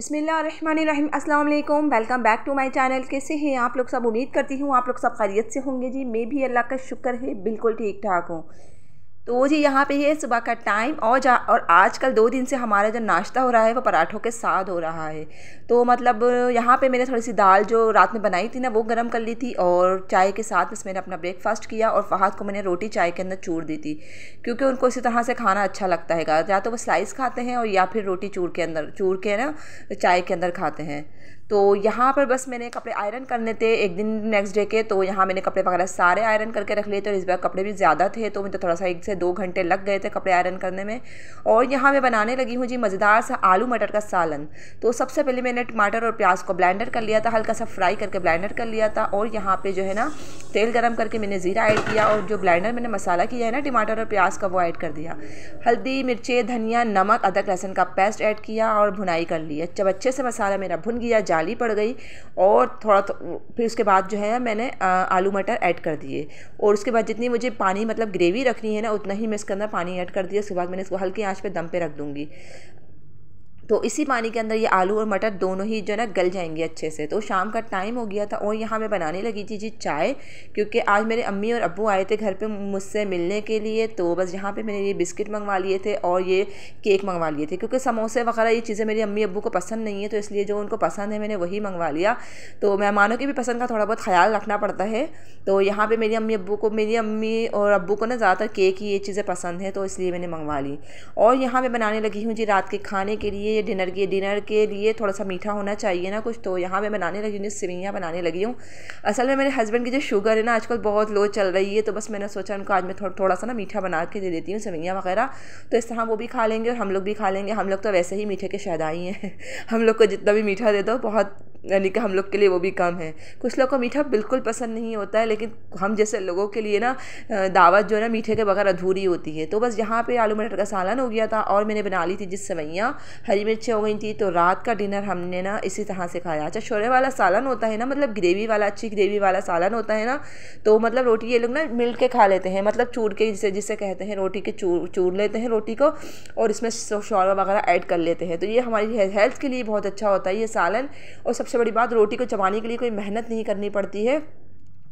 अस्सलाम वालेकुम welcome back to my channel कैसे हैं आप लोग सब उम्मीद करती हूँ आप लोग सब खैरियत से होंगे जी मैं भी अल्लाह का शुक्र है बिल्कुल ठीक ठाक हूँ तो वो जी यहाँ पे है सुबह का टाइम और जा और आजकल दो दिन से हमारा जो नाश्ता हो रहा है वो पराठों के साथ हो रहा है तो मतलब यहाँ पे मैंने थोड़ी सी दाल जो रात में बनाई थी ना वो गर्म कर ली थी और चाय के साथ बस मैंने अपना ब्रेकफास्ट किया और फहाद को मैंने रोटी चाय के अंदर चूर दी थी क्योंकि उनको इसी तरह से खाना अच्छा लगता है या तो वो स्लाइस खाते हैं और या फिर रोटी चूर के अंदर चूर के ना चाय के अंदर खाते हैं तो यहाँ पर बस मैंने कपड़े आयरन करने थे एक दिन नेक्स्ट डे के तो यहाँ मैंने कपड़े वगैरह सारे आयरन करके रख लिए थे और इस बार कपड़े भी ज़्यादा थे तो मुझे थोड़ा सा एक से दो घंटे लग गए थे कपड़े आयरन करने में और यहाँ मैं बनाने लगी हूँ जी मज़ेदार सा आलू मटर का सालन तो सबसे पहले मैंने टमाटर और प्याज को ब्लैंडर कर लिया था हल्का सा फ्राई करके ब्लैंडर कर लिया था और यहाँ पर जो है ना तेल गर्म करके मैंने ज़ीरा ऐड किया और जो ब्लैंडर मैंने मसाला किया है ना टमाटर और प्याज का वो ऐड कर दिया हल्दी मिर्चे धनिया नमक अदरक लहसन का पेस्ट ऐड किया और भुनाई कर ली जब अच्छे से मसाला मेरा भुन गया जाली पड़ गई और थोड़ा थो, तो, फिर उसके बाद जो है मैंने आलू मटर ऐड कर दिए और उसके बाद जितनी मुझे पानी मतलब ग्रेवी रखनी है ना उतना ही मैं इसके अंदर पानी ऐड कर दिया उसके बाद मैंने इसको हल्की आँच पर दम पर रख दूँगी तो इसी पानी के अंदर ये आलू और मटर दोनों ही जो है ना गल जाएंगे अच्छे से तो शाम का टाइम हो गया था और यहाँ मैं बनाने लगी थी जी चाय क्योंकि आज मेरे अम्मी और अब्बू आए थे घर पे मुझसे मिलने के लिए तो बस यहाँ पे मैंने ये बिस्किट मंगवा लिए थे और ये केक मंगवा लिए थे क्योंकि समोसे वगैरह ये चीज़ें मेरी अम्मी अबू को पसंद नहीं है तो इसलिए जो उनको पसंद है मैंने वही मंगवा लिया तो मेहमानों की भी पसंद का थोड़ा बहुत ख्याल रखना पड़ता है तो यहाँ पर मेरी अम्मी अबू को मेरी अम्मी और अबू को ना ज़्यादातर केक ही ये चीज़ें पसंद है तो इसलिए मैंने मंगवा ली और यहाँ मैं बनाने लगी हूँ जी रात के खाने के लिए है डिनर की डिनर के लिए थोड़ा सा मीठा होना चाहिए ना कुछ तो यहाँ मैं बनाने लगी हूँ सिवैयाँ बनाने लगी हूँ असल में मेरे हस्बैंड की जो शुगर है ना आजकल बहुत लो चल रही है तो बस मैंने सोचा उनको आज मैं थोड़ा थोड़ा सा ना मीठा बना के दे देती हूँ सिवैयाँ वगैरह तो इस तरह वो भी खा लेंगे और हम लोग भी खा लेंगे हम लोग तो वैसे ही मीठे के शहदाई हैं हम लोग को जितना भी मीठा दे दो बहुत यानी कि हम लोग के लिए वो भी कम है कुछ लोग को मीठा बिल्कुल पसंद नहीं होता है लेकिन हम जैसे लोगों के लिए ना दावत जो है ना मीठे के बगैर अधूरी होती है तो बस यहाँ पे आलू मटर का सालन हो गया था और मैंने बना ली थी जिस सवैयाँ हरी मिर्चें हो गई थी तो रात का डिनर हमने ना इसी तरह से खाया अच्छा शोरे वाला सालन होता है ना मतलब ग्रेवी वाला अच्छी ग्रेवी वाला सालन होता है ना तो मतलब रोटी ये लोग ना मिल के खा लेते हैं मतलब चूर के जिसे जिसे कहते हैं रोटी के चूर चूर लेते हैं रोटी को और इसमें शौरवा वगैरह ऐड कर लेते हैं तो ये हमारी हेल्थ के लिए बहुत अच्छा होता है ये सालन और सबसे सबसे बड़ी बात रोटी को चबाने के लिए कोई मेहनत नहीं करनी पड़ती है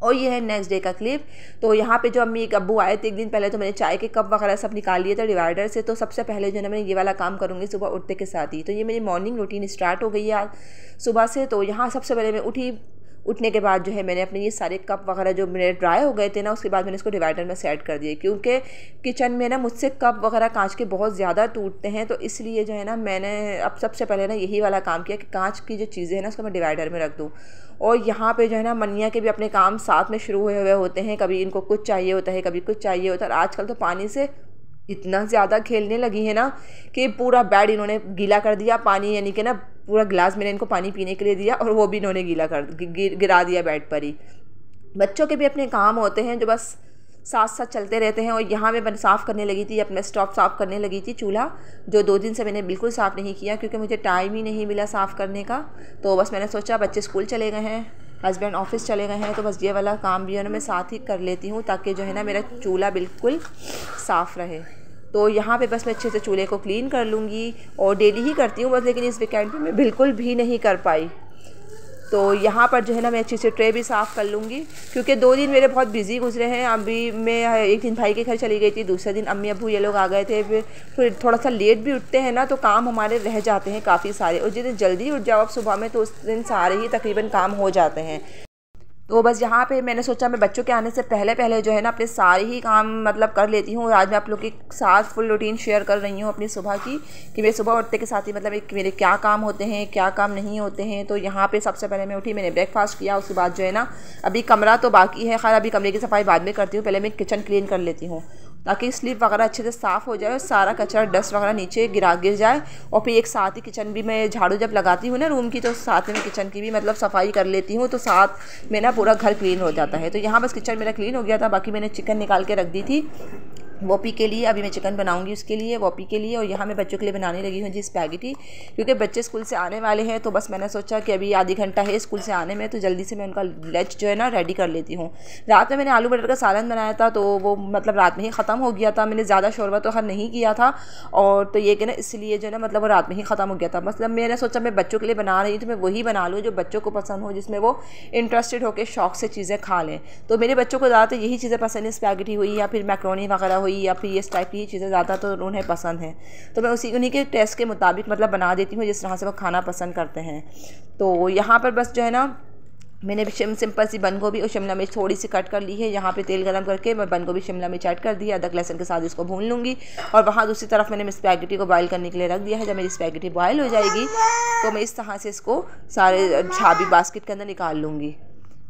और ये है नेक्स्ट डे का क्लिप तो यहाँ पे जो अम्मी एक अबू आए थे एक दिन पहले तो मैंने चाय के कप वगैरह सब निकाल लिए थे डिवाइडर से तो सबसे पहले जो है ना मैं ये वाला काम करूँगी सुबह उठते के साथ ही तो ये मेरी मॉर्निंग रूटीन स्टार्ट हो गई आज सुबह से तो यहाँ सबसे पहले मैं उठी उठने के बाद जो है मैंने अपने ये सारे कप वगैरह जो मेरे ड्राई हो गए थे ना उसके बाद मैंने इसको डिवाइडर में सेट कर दिए क्योंकि किचन में ना मुझसे कप वगैरह कांच के बहुत ज़्यादा टूटते हैं तो इसलिए जो है ना मैंने अब सबसे पहले ना यही वाला काम किया कि कांच की जो चीज़ें हैं ना उसको मैं डिवाइडर में रख दूँ और यहाँ पे जो है ना मनिया के भी अपने काम साथ में शुरू हुए हुए होते हैं कभी इनको कुछ चाहिए होता है कभी कुछ चाहिए होता है आजकल तो पानी से इतना ज़्यादा खेलने लगी है ना कि पूरा बैड इन्होंने गीला कर दिया पानी यानी कि ना पूरा गिलास मैंने इनको पानी पीने के लिए दिया और वो भी इन्होंने गीला कर गिरा दिया बेड पर ही बच्चों के भी अपने काम होते हैं जो बस साथ साथ चलते रहते हैं और यहाँ मैं साफ़ करने लगी थी अपना स्टॉप साफ़ करने लगी थी चूल्हा जो दो दिन से मैंने बिल्कुल साफ़ नहीं किया क्योंकि मुझे टाइम ही नहीं मिला साफ़ करने का तो बस मैंने सोचा बच्चे स्कूल चले गए हैं हस्बैंड ऑफिस चले गए हैं तो बस ये वाला काम भी है ना मैं साथ ही कर लेती हूँ ताकि जो है ना मेरा चूल्हा बिल्कुल साफ़ रहे तो यहाँ पे बस मैं अच्छे से चूल्हे को क्लीन कर लूँगी और डेली ही करती हूँ बस लेकिन इस वीकेंड पे मैं बिल्कुल भी नहीं कर पाई तो यहाँ पर जो है ना मैं अच्छे से ट्रे भी साफ़ कर लूँगी क्योंकि दो दिन मेरे बहुत बिजी गुजरे हैं अभी मैं एक दिन भाई के घर चली गई थी दूसरे दिन अम्मी अबू ये लोग आ गए थे फिर फिर थोड़ा सा लेट भी उठते हैं ना तो काम हमारे रह जाते हैं काफ़ी सारे और जितने जल्दी उठ जाओ आप सुबह में तो उस दिन सारे ही तकरीबन काम हो जाते हैं तो बस यहाँ पे मैंने सोचा मैं बच्चों के आने से पहले पहले जो है ना अपने सारे ही काम मतलब कर लेती हूँ और आज मैं आप लोग के साथ फुल रूटीन शेयर कर रही हूँ अपनी सुबह की कि मेरे सुबह उठते के साथ ही मतलब एक मेरे क्या काम होते हैं क्या काम नहीं होते हैं तो यहाँ पर सबसे पहले मैं उठी मैंने ब्रेकफास्ट किया उसके बाद जो है ना अभी कमरा तो बाकी है खैर अभी कमरे की सफाई बाद में करती हूँ पहले मैं किचन क्लीन कर लेती हूँ ताकि स्लिप वगैरह अच्छे से साफ़ हो जाए और सारा कचरा डस्ट वगैरह नीचे गिरा गिर जाए और फिर एक साथ ही किचन भी मैं झाड़ू जब लगाती हूँ ना रूम की तो साथ में किचन की भी मतलब सफाई कर लेती हूँ तो साथ में ना पूरा घर क्लीन हो जाता है तो यहाँ बस किचन मेरा क्लीन हो गया था बाकी मैंने चिकन निकाल के रख दी थी वोपी के लिए अभी मैं चिकन बनाऊंगी उसके लिए वोपी के लिए और यहाँ मैं बच्चों के लिए बनाने लगी हूँ जी स्पैगेटी क्योंकि बच्चे स्कूल से आने वाले हैं तो बस मैंने सोचा कि अभी आधी घंटा है स्कूल से आने में तो जल्दी से मैं उनका लंच जो है ना रेडी कर लेती हूँ रात में मैंने आलू मटर का सालन बनाया था तो वो मतलब रात में ही ख़त्म हो गया था मैंने ज़्यादा शोरबा तो हर नहीं किया था और तो ये कि ना इसलिए जो है ना मतलब वो रात में ही ख़त्म हो गया था मतलब मैंने सोचा मैं बच्चों के लिए बना रही हूँ तो मैं वही बना लूँ जो बच्चों को पसंद हो जिसमें वो इंटरेस्टेड होकर शौक से चीज़ें खा लें तो मेरे बच्चों को ज़्यादातर यही चीज़ें पसंद है स्पैगेटी हुई या फिर मैक्रोनी वगैरह हुई या फिर इस टाइप की चीज़ें ज़्यादा तो उन्हें पसंद हैं तो मैं उसी उन्हीं के टेस्ट के मुताबिक मतलब बना देती हूँ जिस तरह से वो खाना पसंद करते हैं तो यहाँ पर बस जो है ना मैंने शिम सिंपल सी बंद गोभी और शिमला मिर्च थोड़ी सी कट कर ली है यहाँ पे तेल गरम करके मैं बंद गोभी शिमला मिर्च ऐड कर दी है अदरक लहसन के साथ इसको भून लूँगी और वहाँ दूसरी तरफ मैंने स्पैगेटी को बॉईल करने के लिए रख दिया है जब मेरी स्पैगेटी बॉईल हो जाएगी तो मैं इस तरह से इसको सारे छाबी बास्केट के अंदर निकाल लूँगी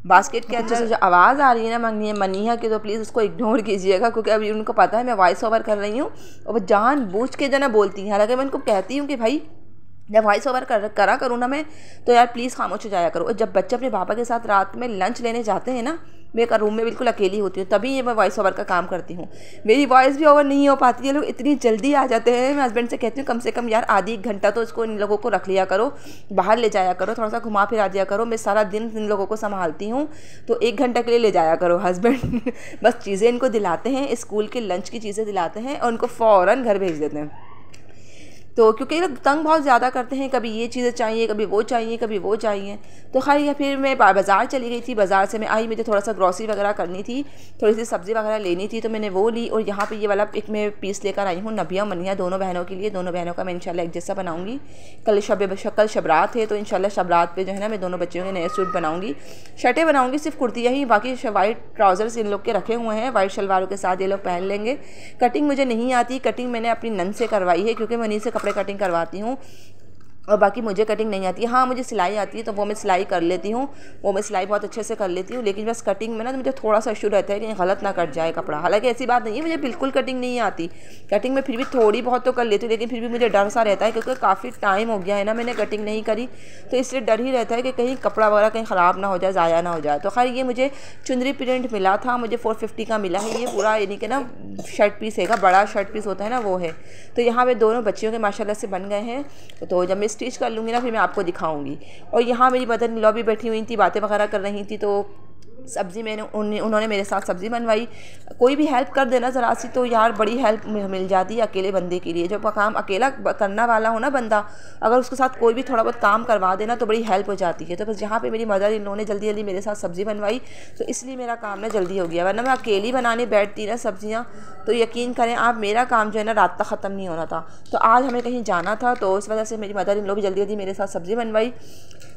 बास्केट के हाँ, अंदर तो जो आवाज़ आ रही है ना मंगनी मनीहा की तो प्लीज़ उसको इग्नोर कीजिएगा क्योंकि अभी उनको पता है मैं वॉइस ओवर कर रही हूँ और वो जान बूझ के जो ना बोलती हैं हालांकि मैं उनको कहती हूँ कि भाई जब वॉइस ओवर कर करा करूँ ना मैं तो यार प्लीज़ खामोश हो जाया करो और जब बच्चे अपने पापा के साथ रात में लंच लेने जाते हैं ना मैं एक रूम में बिल्कुल अकेली होती हूँ तभी ये मैं वॉइस ओवर का काम करती हूँ मेरी वॉइस भी ओवर नहीं हो पाती है लोग इतनी जल्दी आ जाते हैं मैं हस्बैंड से कहती हूँ कम से कम यार आधी एक घंटा तो इसको इन लोगों को रख लिया करो बाहर ले जाया करो थोड़ा सा घुमा फिरा दिया करो मैं सारा दिन इन लोगों को संभालती हूँ तो एक घंटा के लिए ले जाया करो हस्बैंड बस चीज़ें इनको दिलाते हैं स्कूल के लंच की चीज़ें दिलाते हैं और उनको फ़ौरन घर भेज देते हैं तो क्योंकि लोग तंग बहुत ज़्यादा करते हैं कभी ये चीज़ें चाहिए कभी वो चाहिए कभी वो चाहिए तो खैर या फिर मैं बाज़ार चली गई थी बाज़ार से मैं आई मुझे थोड़ा सा ग्रॉसरी वगैरह करनी थी थोड़ी सी सब्ज़ी वगैरह लेनी थी तो मैंने वो ली और यहाँ पर ये वाला एक मैं पीस लेकर आई हूँ नबिया मनिया दोनों बहनों के लिए दोनों बहनों का मैं इनशाला एक जैसा बनाऊँगी कल शब कल शबरात है तो इंशाल्लाह शबरात पर जो है ना मैं दोनों बच्चों के नए सूट बनाऊँगी शर्टें बनाऊँगी सिर्फ कुर्तियाँ ही बाकी वाइट ट्राउज़र्स इन लोग के रखे हुए हैं वाइट शलवारों के साथ ये लोग पहन लेंगे कटिंग मुझे नहीं आती कटिंग मैंने अपनी नन से करवाई है क्योंकि मैं से कपड़े कटिंग करवाती हूँ और बाकी मुझे कटिंग नहीं आती है हाँ मुझे सिलाई आती है तो वो मैं सिलाई कर लेती हूँ वो मैं सिलाई बहुत अच्छे से कर लेती हूँ लेकिन बस कटिंग में ना तो मुझे थोड़ा सा इशू रहता है कि गलत ना कट जाए कपड़ा हालांकि ऐसी बात नहीं है मुझे बिल्कुल कटिंग नहीं आती कटिंग में फिर भी थोड़ी बहुत तो कर लेती हूँ लेकिन फिर भी मुझे डर सा रहता है क्योंकि काफ़ी टाइम हो गया है ना मैंने कटिंग नहीं करी तो इसलिए डर ही रहता है कि कहीं कपड़ा वगैरह कहीं ख़राब ना हो जाए ज़ाया ना हो जाए तो खैर ये मुझे चुंदरी प्रिंट मिला था मुझे फ़ोर फिफ्टी का मिला है ये पूरा यानी कि ना शर्ट पीस है बड़ा शर्ट पीस होता है ना वो है तो यहाँ पर दोनों बच्चियों के माशाला से बन गए हैं तो जब मैं स्टिच कर लूँगी ना फिर मैं आपको दिखाऊँगी और यहाँ मेरी मदर भी बैठी हुई थी बातें वगैरह कर रही थी तो सब्ज़ी मैंने उन्होंने मेरे साथ सब्ज़ी बनवाई कोई भी हेल्प कर देना ज़रा सी तो यार बड़ी हेल्प मिल जाती है अकेले बंदे के लिए जब काम अकेला करना वाला हो ना बंदा अगर उसके साथ कोई भी थोड़ा बहुत काम करवा देना तो बड़ी हेल्प हो जाती है तो बस यहाँ पे मेरी मदर इन ने जल्दी जल्दी मेरे साथ सब्ज़ी बनवाई तो इसलिए मेरा काम ना जल्दी हो गया वरना मैं अकेली बनाने बैठती ना सब्ज़ियाँ तो यकीन करें आप मेरा काम जो है ना रात तक ख़त्म नहीं होना था तो आज हमें कहीं जाना था तो इस वजह से मेरी मदर इन भी जल्दी जल्दी मेरे साथ सब्ज़ी बनवाई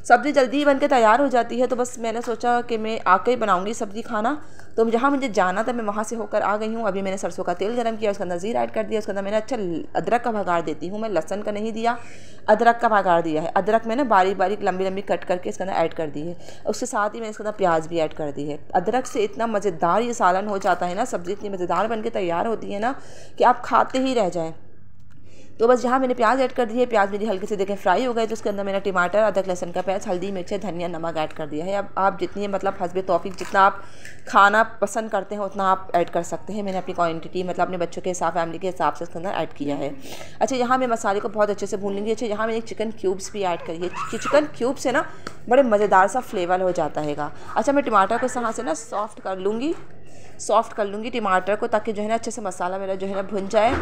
सब्ज़ी जल्दी ही के तैयार हो जाती है तो बस मैंने सोचा कि मैं आके ही बनाऊँगी सब्ज़ी खाना तो जहाँ मुझे जाना था मैं वहाँ से होकर आ गई हूँ अभी मैंने सरसों का तेल गर्म किया उसके अंदर ज़ीरा ऐड कर दिया उसके अंदर मैंने अच्छा अदरक का भगाड़ देती हूँ मैं लहसन का नहीं दिया अदरक का भगाड़ दिया है अदरक मैंने बारीक बारीक लंबी लंबी कट करके इसके अंदर ऐड कर दी है उसके साथ ही मैंने इसके अंदर प्याज भी ऐड कर दी है अदरक से इतना मज़ेदार ये सालन हो जाता है ना सब्ज़ी इतनी मज़ेदार बन के तैयार होती है ना कि आप खाते ही रह जाएँ तो बस जहाँ मैंने प्याज ऐड कर दिया है प्याज मेरी हल्के से देखें फ्राई हो गए तो उसके अंदर मैंने टमाटर अदरक लहसन का प्याज हल्दी मिर्च धनिया नमक ऐड कर दिया है अब आप जितनी मतलब हंसबे तोफ़ी जितना आप खाना पसंद करते हैं उतना आप ऐड कर सकते हैं मैंने अपनी क्वान्टिटी मतलब अपने बच्चों के हिसाब फैमिली के हिसाब से उसके अंदर ऐड किया है अच्छा यहाँ मैं मसाले को बहुत अच्छे से भून लूँगी अच्छा यहाँ मैंने चिकन क्यूब्स भी ऐड करी है चिकन क्यूब्स है ना बड़े मज़ेदार सा फ्लेवर हो जाता है अच्छा मैं टमाटर को यहाँ से ना सॉफ्ट कर लूँगी सॉफ्ट कर लूँगी टमाटर को ताकि जो है ना अच्छे से मसाला मेरा जो है ना भुन जाए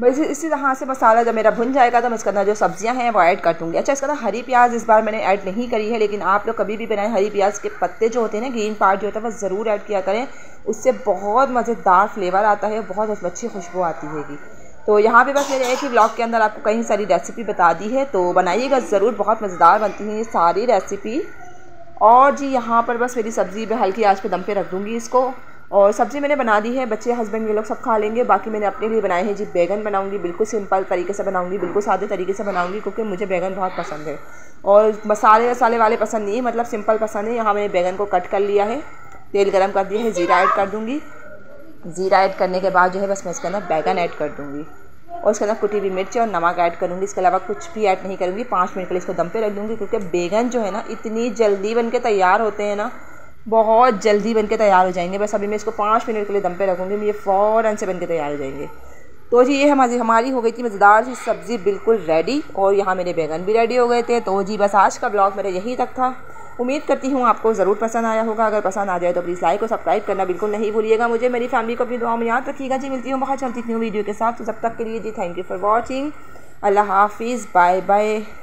बस इसी तरह से मसाला जब मेरा भुन जाएगा तो मैं इसके अंदर जो सब्ज़ियाँ हैं वो ऐड कर दूँगी अच्छा इसके अंदर हरी प्याज इस बार मैंने ऐड नहीं करी है लेकिन आप लोग कभी भी बनाएं हरी प्याज के पत्ते जो होते हैं ना ग्रीन पार्ट जो होता है वह ज़रूर ऐड किया करें उससे बहुत मज़ेदार फ्लेवर आता है बहुत अच्छी खुशबू आती हैगी तो यहाँ पे बस मेरे एक ही ब्लॉग के अंदर आपको कई सारी रेसिपी बता दी है तो बनाइएगा ज़रूर बहुत मज़ेदार बनती हैं ये सारी रेसिपी और जी यहाँ पर बस मेरी सब्ज़ी भी हल्की आज पे दम पे रख दूँगी इसको और सब्ज़ी मैंने बना दी है बच्चे हस्बैंड ये लोग सब खा लेंगे बाकी मैंने अपने लिए बनाए हैं जी बैगन बनाऊंगी बिल्कुल सिंपल तरीके से बनाऊंगी बिल्कुल सादे तरीके से बनाऊंगी क्योंकि मुझे बैगन बहुत पसंद है और मसाले वसाले वाले पसंद नहीं है मतलब सिंपल पसंद है यहाँ मैंने बैगन को कट कर लिया है तेल गर्म कर दिया है ज़ीरा ऐड कर दूँगी ज़ीरा ऐड करने के बाद जो है बस मैं इसके अंदर बैगन ऐड कर दूँगी और इसके अंदर कुटी हुई मिर्च और नमक ऐड करूँगी इसके अलावा कुछ भी ऐड नहीं करूँगी पाँच मिनट के लिए इसको दम पे रख दूँगी क्योंकि बैगन जो है ना इतनी जल्दी बन के तैयार होते हैं ना बहुत जल्दी बनके तैयार हो जाएंगे बस अभी मैं इसको पाँच मिनट के लिए दम पे रखूँगी ये फ़ौरन से बनके तैयार हो जाएंगे तो जी ये हमारी हमारी हो गई थी मज़ेदार सी सब्ज़ी बिल्कुल रेडी और यहाँ मेरे बैगन भी रेडी हो गए थे तो जी बस आज का ब्लॉग मेरा यहीं तक था उम्मीद करती हूँ आपको ज़रूर पसंद आया होगा अगर पसंद आ जाए तो प्लीज़ लाइक और सब्सक्राइब करना बिल्कुल नहीं भूलिएगा मुझे मेरी फैमिली को अपनी दुआ में याद रखिएगा जी मिलती हूँ बहुत जल्दी न्यू वीडियो के साथ तो जब तक के लिए जी थैंक यू फॉर वॉचिंग अल्लाह हाफिज़ बाय बाय